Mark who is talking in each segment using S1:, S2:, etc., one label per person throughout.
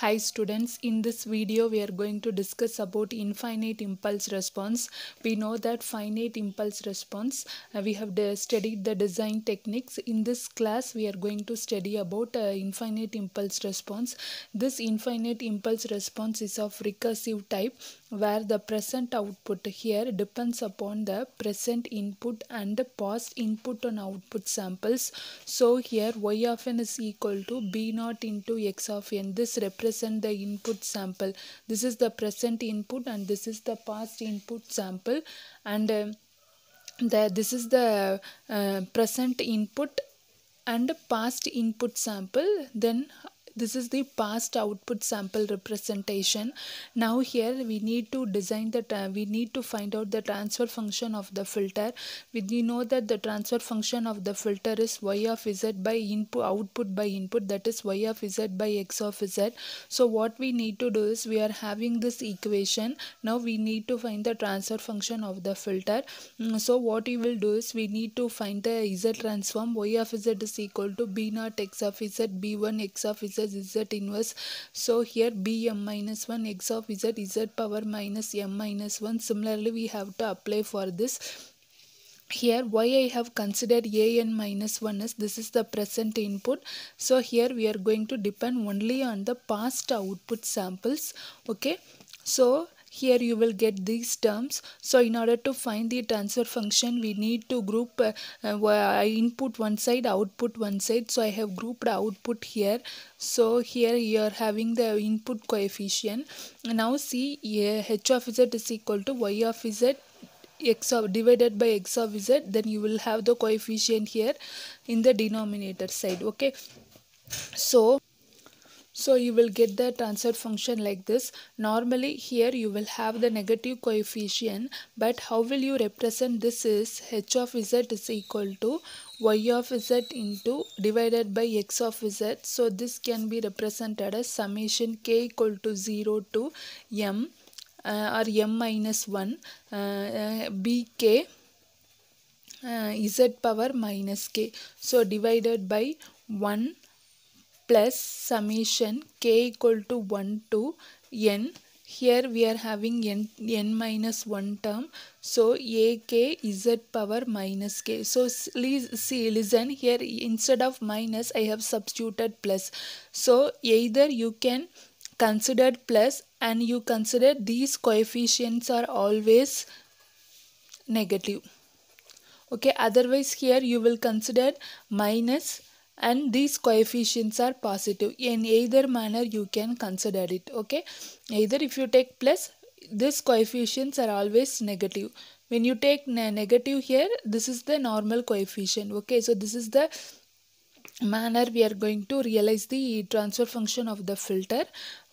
S1: Hi students, in this video we are going to discuss about infinite impulse response. We know that finite impulse response, uh, we have studied the design techniques. In this class we are going to study about uh, infinite impulse response. This infinite impulse response is of recursive type where the present output here depends upon the present input and the past input and output samples. So here y of n is equal to b naught into x of n. This represent the input sample. This is the present input and this is the past input sample and uh, the, this is the uh, present input and past input sample then this is the past output sample representation now here we need to design the we need to find out the transfer function of the filter we know that the transfer function of the filter is y of z by input output by input that is y of z by x of z so what we need to do is we are having this equation now we need to find the transfer function of the filter mm, so what we will do is we need to find the z transform y of z is equal to b naught x of z b1 x of z is z inverse. So here bm minus 1 x of z z power minus m minus 1. Similarly we have to apply for this here why I have considered a n minus 1 is this is the present input so here we are going to depend only on the past output samples okay so here you will get these terms so in order to find the transfer function we need to group uh, uh, input one side output one side so I have grouped output here so here you are having the input coefficient now see h of z is equal to y of z x of divided by x of z then you will have the coefficient here in the denominator side okay so so you will get the transfer function like this. Normally here you will have the negative coefficient but how will you represent this is h of z is equal to y of z into divided by x of z. So this can be represented as summation k equal to 0 to m uh, or m minus 1 uh, uh, bk uh, z power minus k. So divided by 1 plus summation k equal to 1 to n. Here we are having n, n minus 1 term. So ak z power minus k. So see listen here instead of minus I have substituted plus. So either you can consider plus and you consider these coefficients are always negative okay otherwise here you will consider minus and these coefficients are positive in either manner you can consider it okay either if you take plus these coefficients are always negative when you take negative here this is the normal coefficient okay so this is the manner we are going to realize the transfer function of the filter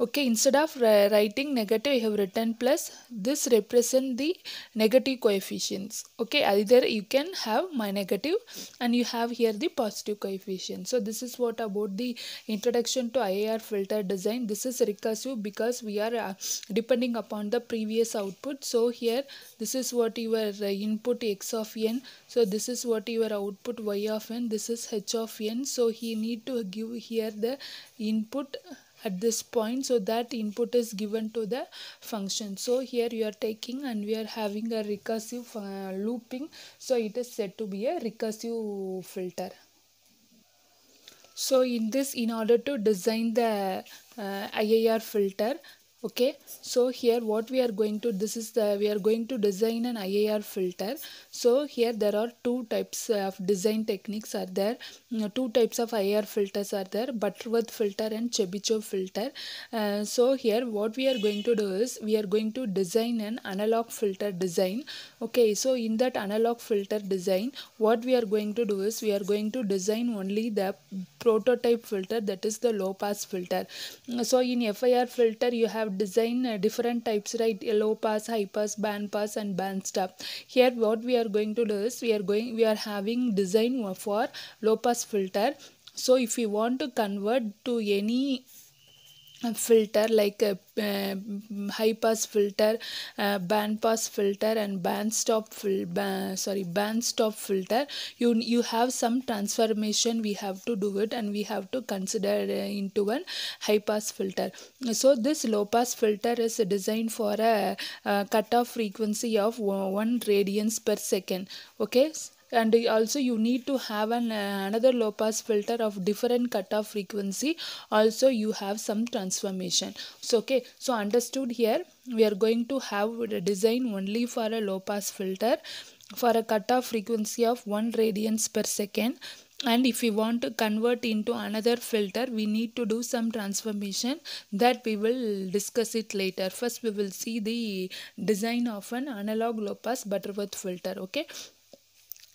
S1: okay instead of writing negative I have written plus this represent the negative coefficients okay either you can have my negative and you have here the positive coefficient so this is what about the introduction to IAR filter design this is recursive because we are uh, depending upon the previous output so here this is what your uh, input x of n so this is what your output y of n this is h of n so he need to give here the input at this point so that input is given to the function so here you are taking and we are having a recursive uh, looping so it is said to be a recursive filter so in this in order to design the uh, IIR filter okay so here what we are going to this is the we are going to design an IAR filter so here there are two types of design techniques are there mm, two types of IAR filters are there Butterworth filter and Chebyshev filter uh, so here what we are going to do is we are going to design an analog filter design okay so in that analog filter design what we are going to do is we are going to design only the prototype filter that is the low pass filter mm, so in FIR filter you have have designed uh, different types right low pass high pass band pass and band stop here what we are going to do is we are going we are having design for low pass filter so if we want to convert to any filter like a uh, uh, high pass filter uh, band pass filter and band stop fil sorry band stop filter you you have some transformation we have to do it and we have to consider uh, into a high pass filter so this low pass filter is designed for a, a cutoff frequency of 1 radians per second okay and also you need to have an uh, another low pass filter of different cutoff frequency also you have some transformation so okay so understood here we are going to have a design only for a low pass filter for a cutoff frequency of 1 radians per second and if we want to convert into another filter we need to do some transformation that we will discuss it later first we will see the design of an analog low pass butterworth filter okay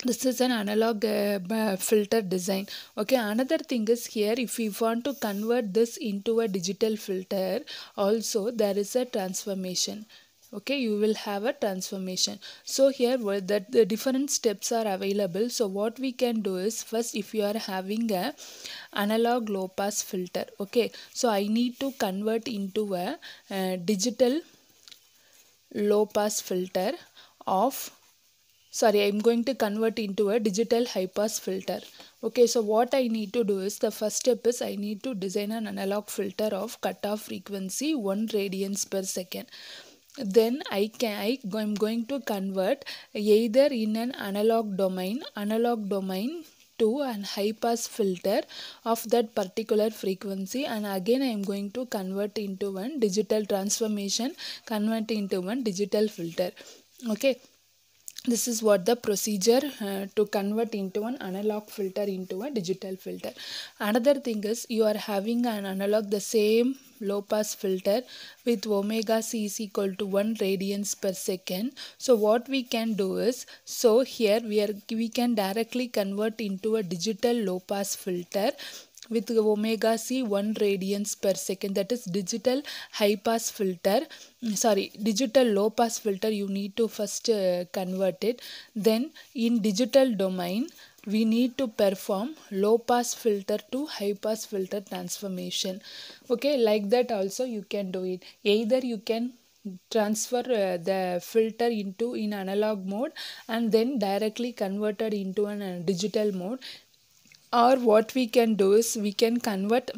S1: this is an analog uh, filter design okay another thing is here if we want to convert this into a digital filter also there is a transformation okay you will have a transformation so here that the different steps are available so what we can do is first if you are having a analog low pass filter okay so i need to convert into a, a digital low pass filter of sorry I'm going to convert into a digital high pass filter okay so what I need to do is the first step is I need to design an analog filter of cutoff frequency 1 radians per second then I can I am going to convert either in an analog domain analog domain to an high pass filter of that particular frequency and again I am going to convert into one digital transformation convert into one digital filter okay this is what the procedure uh, to convert into an analog filter into a digital filter another thing is you are having an analog the same low pass filter with omega c is equal to 1 radians per second so what we can do is so here we are we can directly convert into a digital low pass filter with omega c 1 radians per second that is digital high pass filter mm, sorry digital low pass filter you need to first uh, convert it then in digital domain we need to perform low pass filter to high pass filter transformation okay like that also you can do it either you can transfer uh, the filter into in analog mode and then directly converted into an uh, digital mode or what we can do is we can convert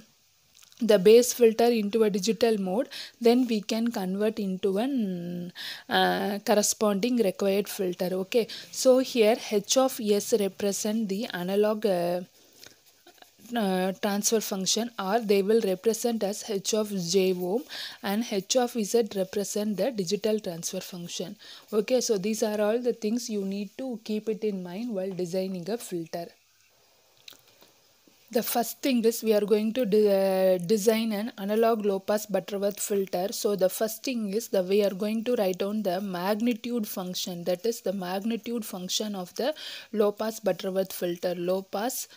S1: the base filter into a digital mode then we can convert into an uh, corresponding required filter okay so here h of s represent the analog uh, uh, transfer function or they will represent as h of j ohm and h of z represent the digital transfer function okay so these are all the things you need to keep it in mind while designing a filter the first thing is we are going to de design an analog low pass Butterworth filter. So the first thing is that we are going to write down the magnitude function. That is the magnitude function of the low pass Butterworth filter. Low pass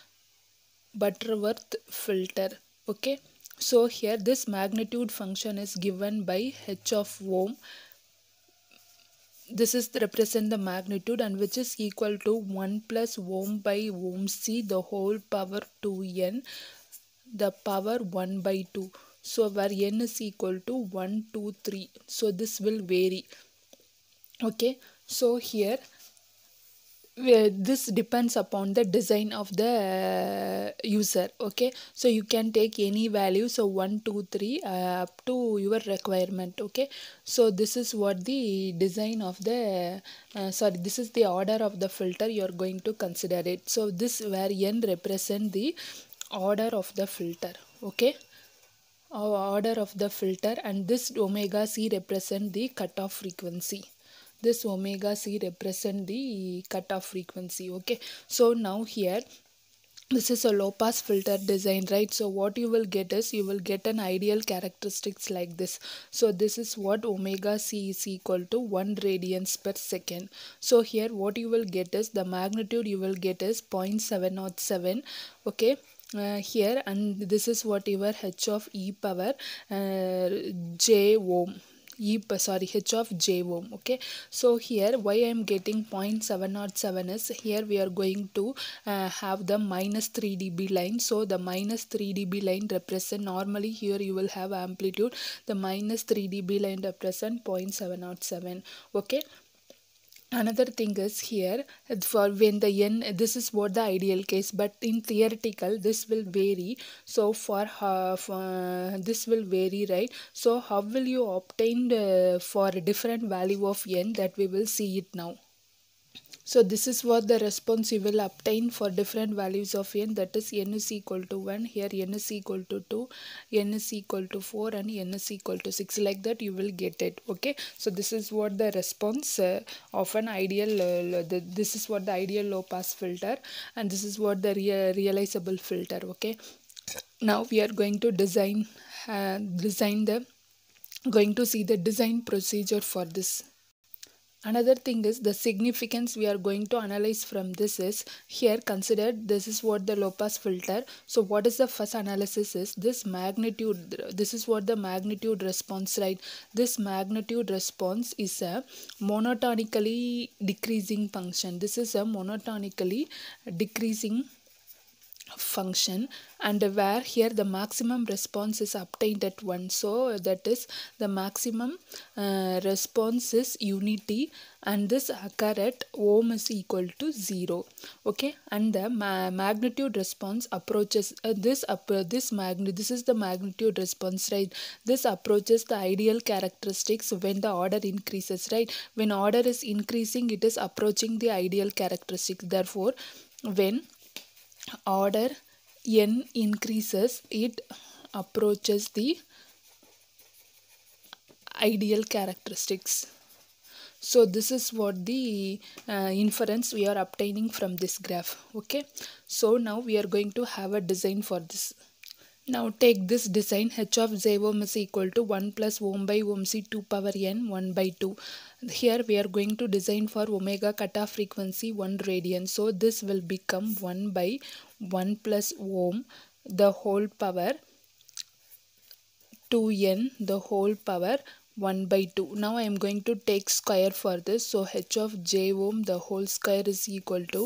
S1: Butterworth filter. Okay. So here this magnitude function is given by h of ohm this is represent the magnitude and which is equal to 1 plus ohm by ohm c the whole power 2n the power 1 by 2 so where n is equal to 1 2 3 so this will vary okay so here this depends upon the design of the user okay so you can take any value so 1 2 3 uh, up to your requirement okay so this is what the design of the uh, sorry this is the order of the filter you are going to consider it so this where n represent the order of the filter okay order of the filter and this omega c represent the cutoff frequency this omega c represent the cutoff frequency okay so now here this is a low pass filter design right so what you will get is you will get an ideal characteristics like this so this is what omega c is equal to 1 radians per second so here what you will get is the magnitude you will get is 0.707 okay uh, here and this is what h of e power uh, j ohm e sorry h of j ohm okay so here why i am getting 0.707 is here we are going to uh, have the minus 3 db line so the minus 3 db line represent normally here you will have amplitude the minus 3 db line represent 0.707 okay another thing is here for when the n this is what the ideal case but in theoretical this will vary so for, uh, this will vary right so how will you obtain uh, for different value of n that we will see it now so this is what the response you will obtain for different values of n that is n is equal to 1 here n is equal to 2 n is equal to 4 and n is equal to 6 like that you will get it okay so this is what the response uh, of an ideal uh, the, this is what the ideal low pass filter and this is what the rea realizable filter okay now we are going to design uh, design the going to see the design procedure for this Another thing is the significance we are going to analyze from this is here consider this is what the low pass filter. So what is the first analysis is this magnitude this is what the magnitude response right. This magnitude response is a monotonically decreasing function. This is a monotonically decreasing function and where here the maximum response is obtained at one so that is the maximum uh, response is unity and this occur at ohm is equal to 0 okay and the ma magnitude response approaches uh, this up uh, this magnitude this is the magnitude response right this approaches the ideal characteristics when the order increases right when order is increasing it is approaching the ideal characteristics therefore when order n increases, it approaches the ideal characteristics. So this is what the uh, inference we are obtaining from this graph. Okay. So now we are going to have a design for this now take this design h of j ohm is equal to 1 plus ohm by ohm c 2 power n 1 by 2. Here we are going to design for omega cutoff frequency 1 radian. So this will become 1 by 1 plus ohm the whole power 2n the whole power 1 by 2. Now I am going to take square for this. So h of j ohm the whole square is equal to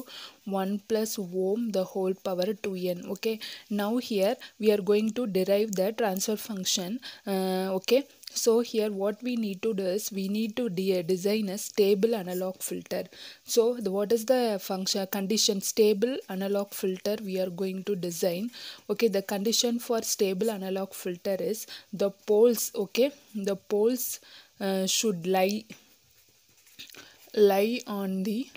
S1: 1 plus ohm the whole power 2n. Okay. Now here we are going to derive the transfer function. Uh, okay so here what we need to do is we need to de design a stable analog filter so the, what is the function condition stable analog filter we are going to design okay the condition for stable analog filter is the poles okay the poles uh, should lie lie on the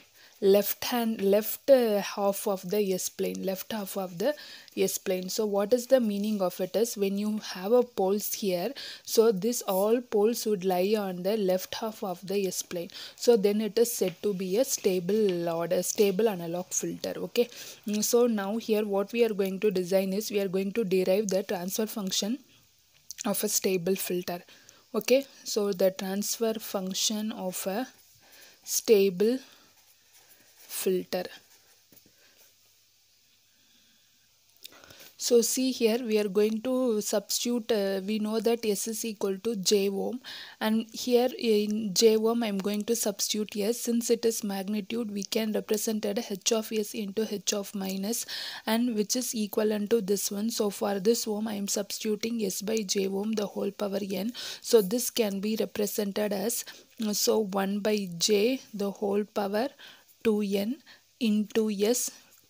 S1: left hand left uh, half of the s plane left half of the s plane so what is the meaning of it is when you have a poles here so this all poles would lie on the left half of the s plane so then it is said to be a stable or a stable analog filter okay mm, so now here what we are going to design is we are going to derive the transfer function of a stable filter okay so the transfer function of a stable filter so see here we are going to substitute, uh, we know that S is equal to J ohm and here in J ohm I am going to substitute S since it is magnitude we can represent it H of S into H of minus and which is equivalent to this one. So for this ohm I am substituting S by J ohm the whole power N. So this can be represented as so 1 by J the whole power 2n into s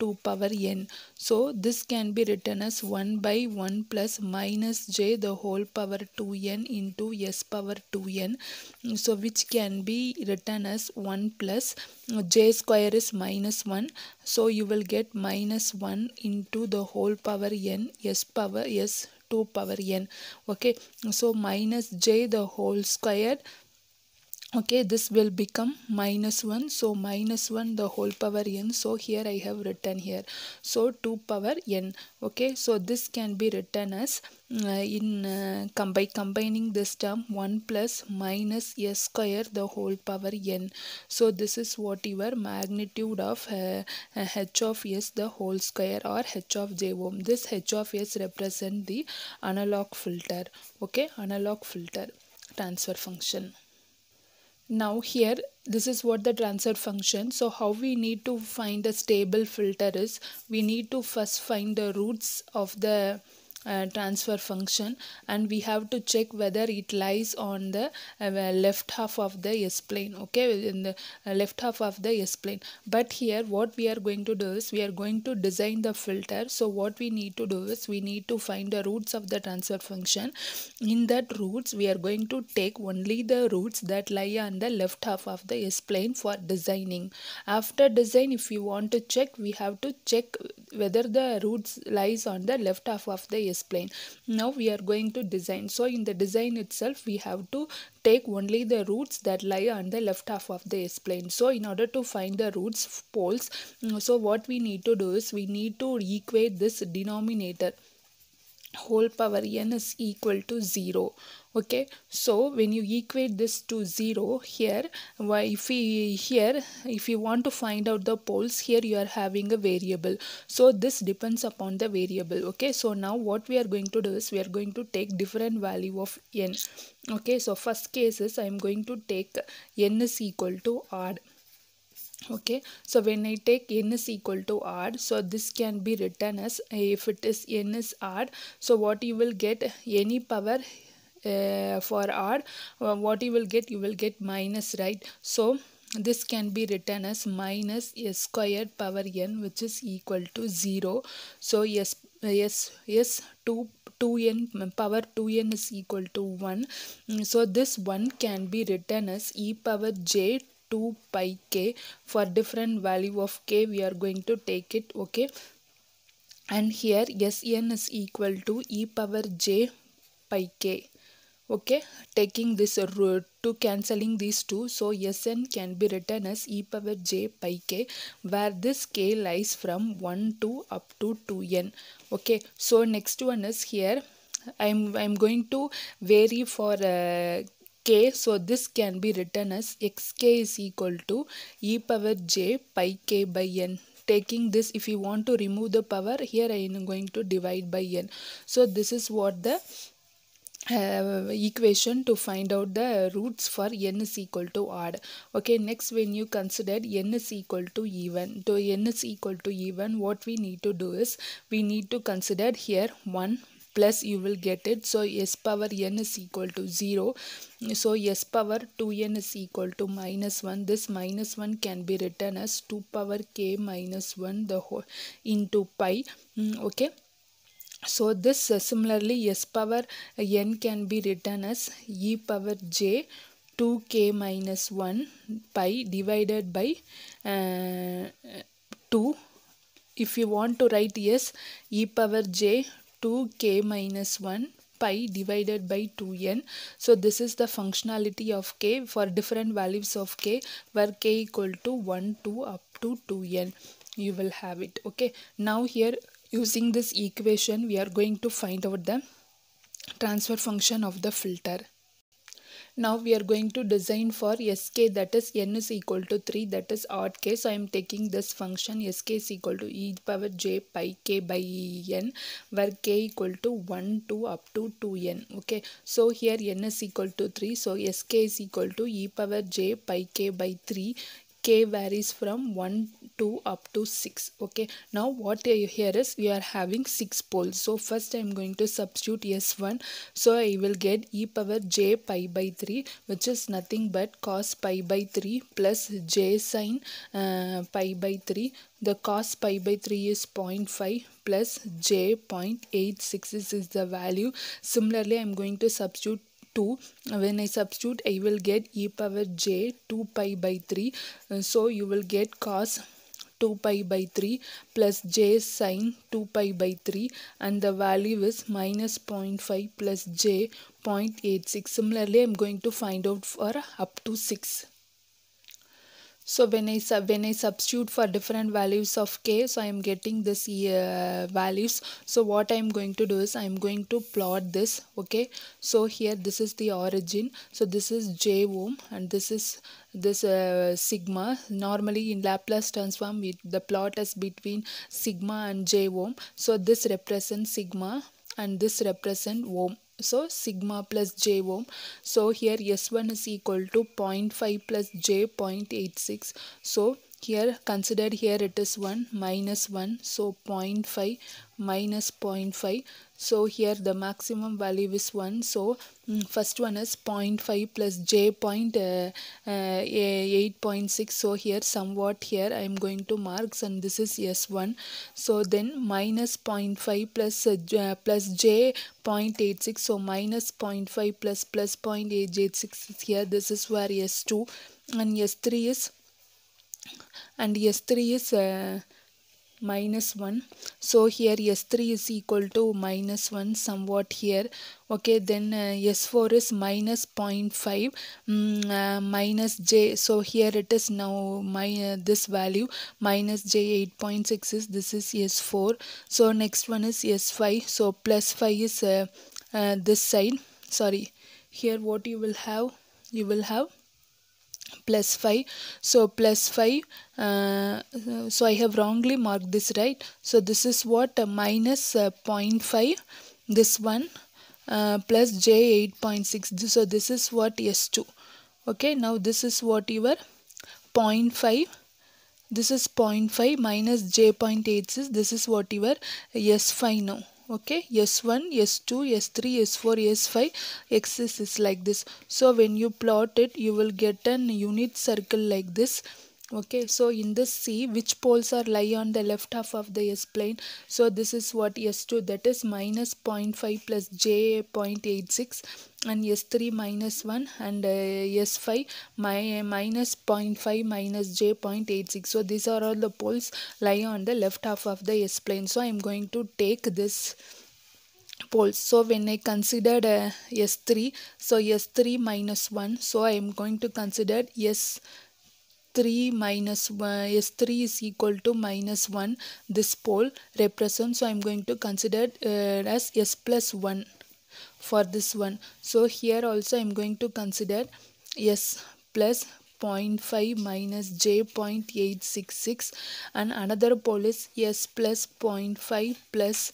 S1: 2 power n. So this can be written as 1 by 1 plus minus j the whole power 2n into s power 2n. So which can be written as 1 plus j square is minus 1. So you will get minus 1 into the whole power n s power s 2 power n. Okay. So minus j the whole square okay this will become minus 1 so minus 1 the whole power n so here i have written here so 2 power n okay so this can be written as uh, in uh, com by combining this term 1 plus minus s square the whole power n so this is what your magnitude of uh, uh, h of s the whole square or h of j ohm this h of s represent the analog filter okay analog filter transfer function now here this is what the transfer function so how we need to find a stable filter is we need to first find the roots of the uh, transfer function and we have to check whether it lies on the uh, left half of the S plane okay in the uh, left half of the S plane but here what we are going to do is we are going to design the filter so what we need to do is we need to find the roots of the transfer function in that roots we are going to take only the roots that lie on the left half of the S plane for designing after design if we want to check we have to check whether the roots lies on the left half of the S plane now we are going to design so in the design itself we have to take only the roots that lie on the left half of the S plane. So in order to find the roots poles, mm, so what we need to do is we need to equate this denominator whole power n is equal to 0 okay so when you equate this to 0 here why if we here if you want to find out the poles here you are having a variable so this depends upon the variable okay so now what we are going to do is we are going to take different value of n okay so first case is i am going to take n is equal to r okay so when i take n is equal to r so this can be written as eh, if it is n is r so what you will get any power uh, for r uh, what you will get you will get minus right so this can be written as minus s squared power n which is equal to 0 so s s s 2 2n power 2n is equal to 1 so this 1 can be written as e power j 2 pi k for different value of k we are going to take it okay and here Sn is equal to e power j pi k okay taking this root to cancelling these two so Sn can be written as e power j pi k where this k lies from 1 to up to 2n okay so next one is here I'm, I'm going to vary for uh, k. So this can be written as xk is equal to e power j pi k by n taking this if you want to remove the power here I am going to divide by n. So this is what the uh, equation to find out the roots for n is equal to odd okay next when you consider n is equal to even to n is equal to even what we need to do is we need to consider here 1 plus you will get it so s power n is equal to 0 so s power 2n is equal to minus 1 this minus 1 can be written as 2 power k minus 1 the whole into pi mm, okay so this uh, similarly s power n can be written as e power j 2k minus 1 pi divided by uh, 2 if you want to write yes e power j 2k minus 1 pi divided by 2n. So this is the functionality of k for different values of k where k equal to 1, 2 up to 2n. You will have it. Okay. Now here using this equation we are going to find out the transfer function of the filter. Now we are going to design for sk that is n is equal to 3 that is odd k. So I am taking this function sk is equal to e power j pi k by en where k equal to 1 2 up to 2n. Okay. So here n is equal to 3. So sk is equal to e power j pi k by 3 k varies from 1 2 up to 6 okay now what here is we are having 6 poles so first i am going to substitute s1 so i will get e power j pi by 3 which is nothing but cos pi by 3 plus j sine uh, pi by 3 the cos pi by 3 is 0.5 plus j 0.866 is the value similarly i'm going to substitute 2 when I substitute I will get e power j 2 pi by 3 uh, so you will get cos 2 pi by 3 plus j sine 2 pi by 3 and the value is minus 0.5 plus j 0.86 similarly I'm going to find out for up to 6 so when I, when I substitute for different values of k, so I am getting this uh, values. So what I am going to do is I am going to plot this. Okay. So here this is the origin. So this is j ohm and this is this uh, sigma. Normally in Laplace transform, it, the plot is between sigma and j ohm. So this represents sigma and this represent ohm so sigma plus j ohm so here s1 is equal to 0.5 plus j 0.86 so here consider here it is 1 minus 1 so 0.5 minus 0.5 so here the maximum value is 1 so mm, first one is 0.5 plus j point, uh, uh, 8.6 so here somewhat here I am going to marks and this is s1 so then minus 0.5 plus, uh, uh plus j 0.86 so minus 0.5 plus plus 0.886 is here this is where s2 and s3 is and s3 is uh, minus 1 so here s3 is equal to minus 1 somewhat here okay then uh, s4 is minus 0.5 mm, uh, minus j so here it is now my uh, this value minus j 8.6 is this is s4 so next one is s5 so plus 5 is uh, uh, this side sorry here what you will have you will have plus 5 so plus 5 uh, so I have wrongly marked this right so this is what uh, minus, uh 0.5 this one uh, plus j 8.6 so this is what s2 okay now this is what your 0.5 this is 0.5 minus j 0.86 this is what your s5 now okay s1 s2 s3 s4 s5 axis is like this so when you plot it you will get an unit circle like this okay so in this c which poles are lie on the left half of the s plane so this is what s2 that is minus 0.5 plus j 0.86 and s3 minus 1 and uh, s5 my, minus 0.5 minus j 0.86 so these are all the poles lie on the left half of the s plane so i am going to take this poles so when i considered uh, s3 so s3 minus 1 so i am going to consider s 3 minus 1 s3 is equal to minus 1 this pole represents so i'm going to consider uh, as s plus 1 for this one so here also i'm going to consider s plus 0.5 minus j 0.866 and another pole is s plus 0.5 plus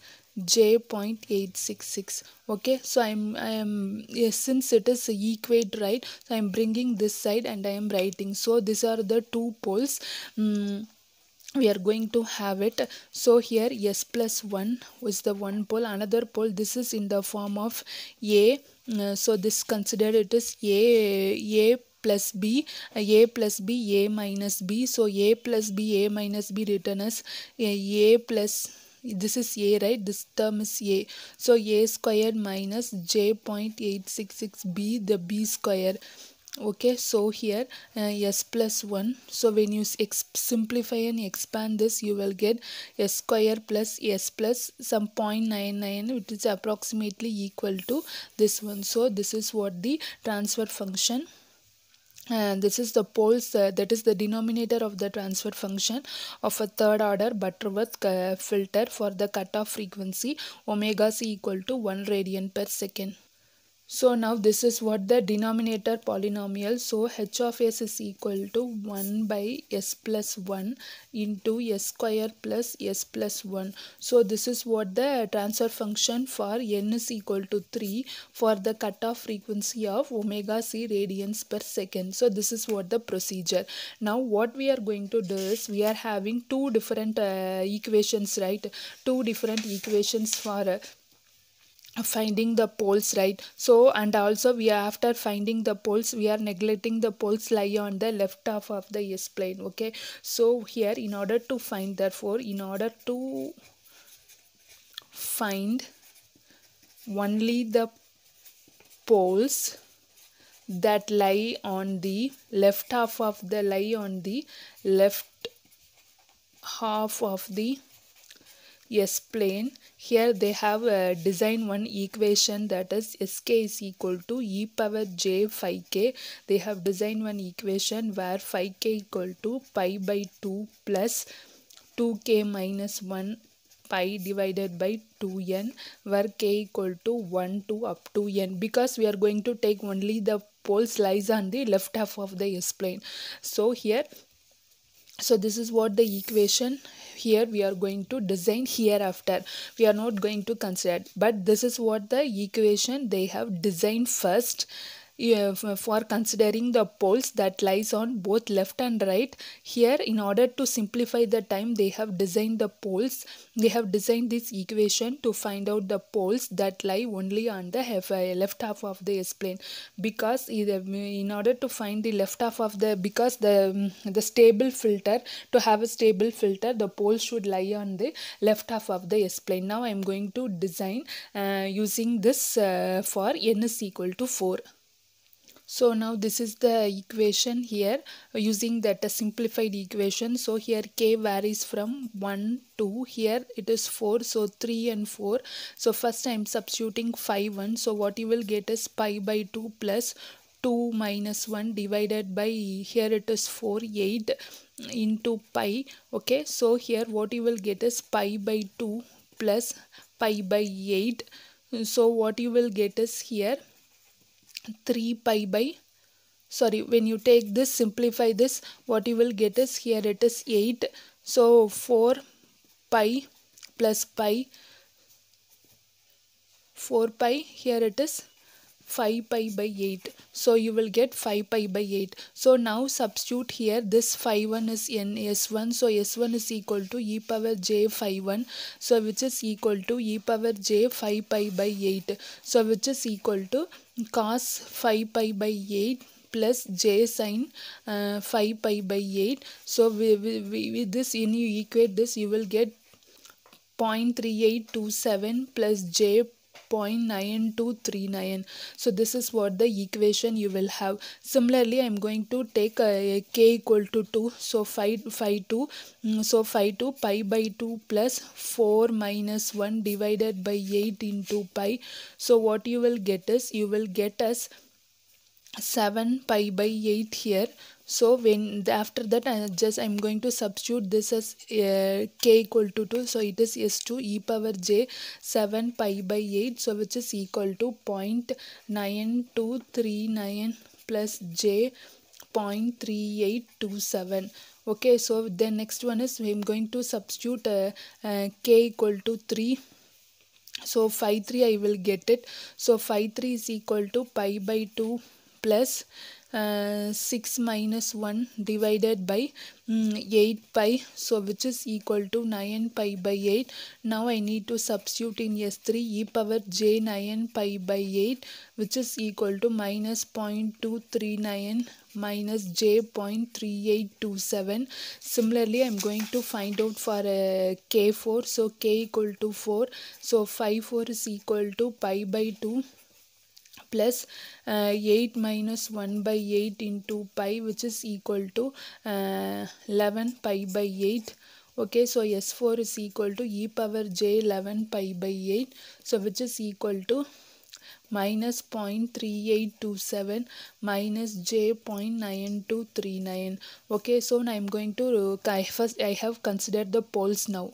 S1: j 0.866 okay so i'm i am yes, since it is equate right so i'm bringing this side and i am writing so these are the two poles um, we are going to have it so here s plus 1 is the one pole another pole this is in the form of a uh, so this considered it is a a plus b uh, a plus b a minus b so a plus b a minus b written as a, uh, a plus this is a right this term is a so a squared minus j point eight six six b the b square okay so here uh, s plus 1 so when you simplify and expand this you will get s square plus s plus some 0.99 which is approximately equal to this one so this is what the transfer function and this is the poles uh, that is the denominator of the transfer function of a third order Butterworth uh, filter for the cutoff frequency omega c equal to 1 radian per second. So now this is what the denominator polynomial. So h of s is equal to 1 by s plus 1 into s square plus s plus 1. So this is what the transfer function for n is equal to 3 for the cutoff frequency of omega c radians per second. So this is what the procedure. Now what we are going to do is we are having two different uh, equations right. Two different equations for uh, finding the poles right so and also we are after finding the poles we are neglecting the poles lie on the left half of the s plane okay so here in order to find therefore in order to find only the poles that lie on the left half of the lie on the left half of the s plane here they have a uh, designed one equation that is sk is equal to e power j phi k they have designed one equation where phi k equal to pi by 2 plus 2k minus 1 pi divided by 2n where k equal to 1 to up to n because we are going to take only the poles lies on the left half of the s plane so here so this is what the equation here we are going to design hereafter we are not going to consider but this is what the equation they have designed first for considering the poles that lies on both left and right here in order to simplify the time they have designed the poles they have designed this equation to find out the poles that lie only on the uh, left half of the s plane because uh, in order to find the left half of the because the um, the stable filter to have a stable filter the pole should lie on the left half of the s plane now i am going to design uh, using this uh, for n is equal to 4 so now this is the equation here uh, using that uh, simplified equation. So here k varies from 1 to here it is 4 so 3 and 4. So first I am substituting 5 1 so what you will get is pi by 2 plus 2 minus 1 divided by here it is 4 8 mm, into pi okay so here what you will get is pi by 2 plus pi by 8 so what you will get is here 3 pi by sorry when you take this simplify this what you will get is here it is 8 so 4 pi plus pi 4 pi here it is 5 pi by 8. So you will get 5 pi by 8. So now substitute here this phi 1 is in s1. So s1 is equal to e power j phi 1. So which is equal to e power j 5 pi by 8. So which is equal to cos 5 pi by 8 plus j sine uh, 5 pi by 8. So we, we, we, with this in you equate this you will get 0.3827 plus j 0.9239 so this is what the equation you will have similarly i'm going to take a, a k equal to 2 so 5 5 2 mm, so 5 2 pi by 2 plus 4 minus 1 divided by 8 into pi so what you will get is you will get as 7 pi by 8 here so when after that I just I'm going to substitute this as uh, k equal to 2 so it is s2 e power j 7 pi by 8 so which is equal to 0.9239 plus j 0.3827 okay so the next one is I'm going to substitute uh, uh, k equal to 3 so phi 3 I will get it so phi 3 is equal to pi by 2 plus uh, 6 minus 1 divided by um, 8 pi so which is equal to 9 pi by 8 now I need to substitute in S3 e power j 9 pi by 8 which is equal to minus 0.239 minus j 0.3827 similarly I'm going to find out for uh, k4 so k equal to 4 so phi 4 is equal to pi by 2 plus uh, 8 minus 1 by 8 into pi which is equal to uh, 11 pi by 8 okay so s4 is equal to e power j 11 pi by 8 so which is equal to minus 0.3827 minus j 0.9239 okay so now i'm going to uh, first i have considered the poles now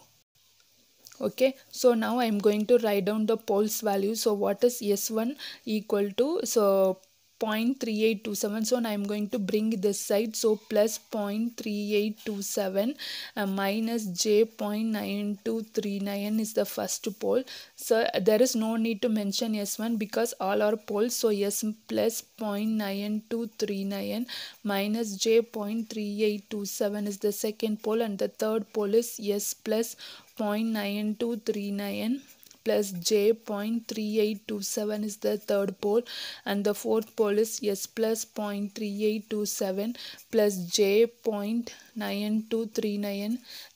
S1: okay so now i'm going to write down the poles value so what is s1 equal to so 0.3827 so now i'm going to bring this side so plus 0.3827 uh, minus j 0.9239 is the first pole so there is no need to mention s1 because all are poles so s plus 0.9239 minus j 0.3827 is the second pole and the third pole is s plus 0.9239 plus j 0.3827 is the third pole and the fourth pole is s plus 0.3827 plus j 0.9239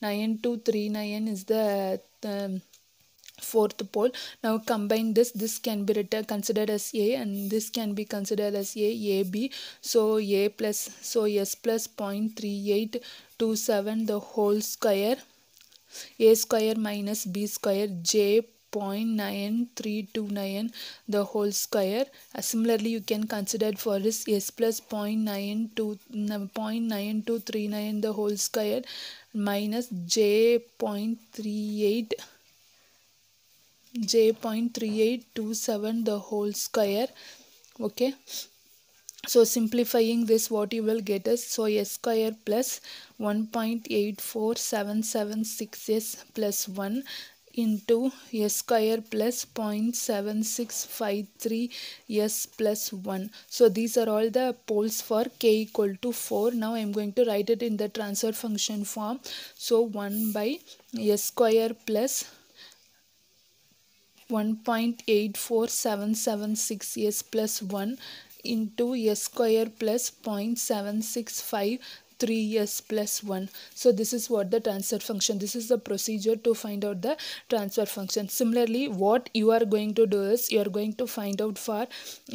S1: 9239 is the um, fourth pole now combine this this can be written considered as a and this can be considered as a a b. so a plus so s plus 0.3827 the whole square a square minus b square j 0.9329 the whole square uh, similarly you can consider for this s plus 0.92 0.9239 the whole square minus j 0.38 j 0.3827 the whole square okay so simplifying this what you will get is so s square plus 1.84776s plus 1 into s square plus 0.7653s plus 1. So these are all the poles for k equal to 4. Now I am going to write it in the transfer function form. So 1 by s square plus 1.84776s plus 1 into s square plus plus 0.7653 s plus 1 so this is what the transfer function this is the procedure to find out the transfer function similarly what you are going to do is you are going to find out for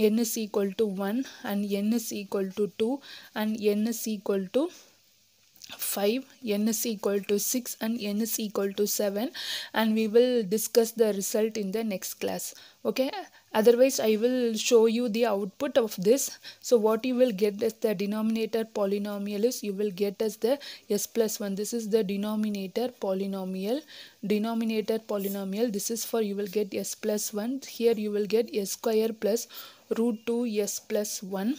S1: n is equal to 1 and n is equal to 2 and n is equal to 5 n is equal to 6 and n is equal to 7 and we will discuss the result in the next class okay otherwise i will show you the output of this so what you will get as the denominator polynomial is you will get as the s plus 1 this is the denominator polynomial denominator polynomial this is for you will get s plus 1 here you will get s square plus root 2 s plus 1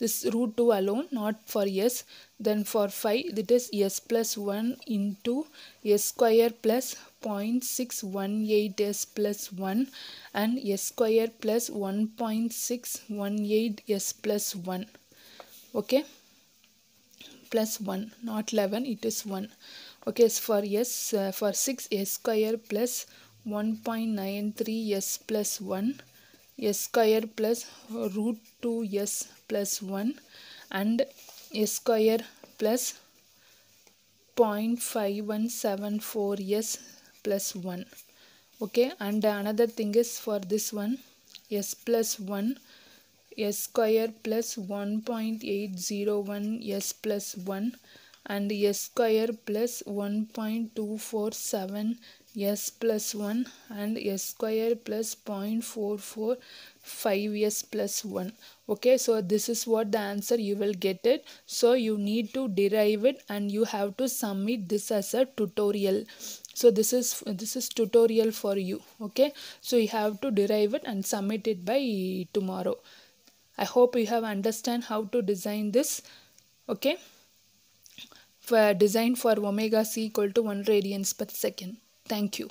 S1: this root 2 alone not for s then for 5 it is s plus 1 into s square plus 0.618 s plus 1 and s square plus 1.618 s plus 1 okay plus 1 not 11 it is 1 okay so for s uh, for 6 s square plus 1.93 s plus 1 s square plus root 2s plus 1 and s square plus 0.5174s plus 1 okay and another thing is for this one s plus 1 s square plus 1.801 s plus 1 and s square plus 1.247 s plus 1 and s square plus 0.445s plus 1 okay so this is what the answer you will get it so you need to derive it and you have to submit this as a tutorial so this is this is tutorial for you okay so you have to derive it and submit it by tomorrow i hope you have understand how to design this okay for design for omega c equal to 1 radians per second Thank you.